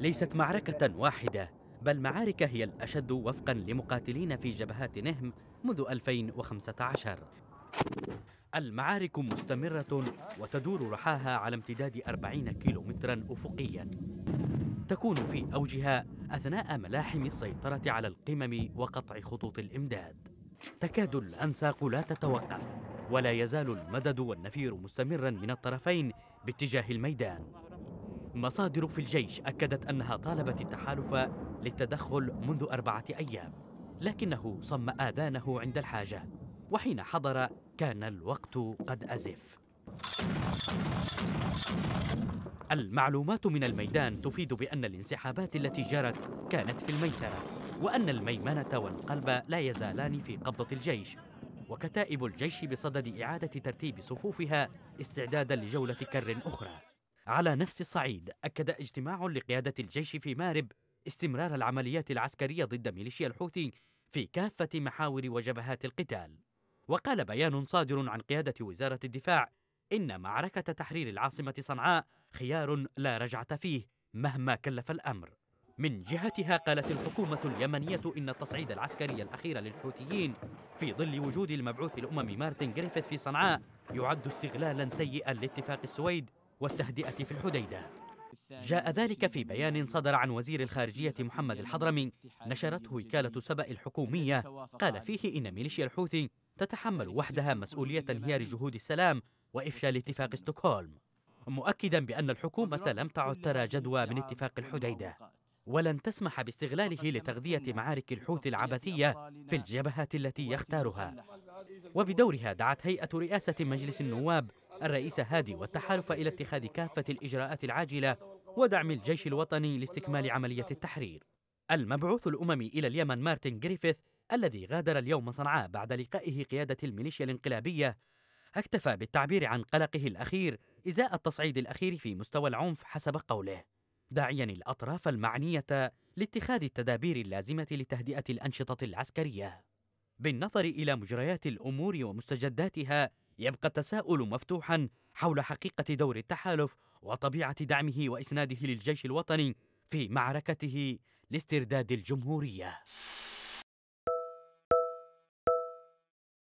ليست معركة واحدة بل معارك هي الأشد وفقا لمقاتلين في جبهات نهم منذ 2015 المعارك مستمرة وتدور رحاها على امتداد 40 كيلومترا أفقيا تكون في أوجها أثناء ملاحم السيطرة على القمم وقطع خطوط الإمداد تكاد الأنساق لا تتوقف ولا يزال المدد والنفير مستمرا من الطرفين باتجاه الميدان مصادر في الجيش أكدت أنها طالبت التحالف للتدخل منذ أربعة أيام لكنه صم آذانه عند الحاجة وحين حضر كان الوقت قد أزف المعلومات من الميدان تفيد بأن الانسحابات التي جرت كانت في الميسرة وأن الميمنة والقلب لا يزالان في قبضة الجيش وكتائب الجيش بصدد إعادة ترتيب صفوفها استعدادا لجولة كر أخرى على نفس الصعيد أكد اجتماع لقيادة الجيش في مارب استمرار العمليات العسكرية ضد ميليشيا الحوثي في كافة محاور وجبهات القتال وقال بيان صادر عن قيادة وزارة الدفاع إن معركة تحرير العاصمة صنعاء خيار لا رجعة فيه مهما كلف الأمر من جهتها قالت الحكومة اليمنية إن التصعيد العسكري الأخير للحوثيين في ظل وجود المبعوث الأممي مارتن جريفيث في صنعاء يعد استغلالا سيئا لاتفاق السويد والتهدئة في الحديدة جاء ذلك في بيان صدر عن وزير الخارجية محمد الحضرمي نشرته وكالة سبأ الحكومية قال فيه إن ميليشيا الحوثي تتحمل وحدها مسؤولية انهيار جهود السلام وإفشال اتفاق ستوكهولم مؤكدا بأن الحكومة لم تعد ترى جدوى من اتفاق الحديدة ولن تسمح باستغلاله لتغذية معارك الحوثي العبثية في الجبهة التي يختارها وبدورها دعت هيئة رئاسة مجلس النواب الرئيس هادي والتحالف إلى اتخاذ كافة الإجراءات العاجلة ودعم الجيش الوطني لاستكمال عملية التحرير المبعوث الأممي إلى اليمن مارتن جريفيث الذي غادر اليوم صنعاء بعد لقائه قيادة الميليشيا الانقلابية اكتفى بالتعبير عن قلقه الأخير إزاء التصعيد الأخير في مستوى العنف حسب قوله داعيا الأطراف المعنية لاتخاذ التدابير اللازمة لتهدئة الأنشطة العسكرية بالنظر إلى مجريات الأمور ومستجداتها يبقى التساؤل مفتوحا حول حقيقة دور التحالف وطبيعة دعمه وإسناده للجيش الوطني في معركته لاسترداد الجمهورية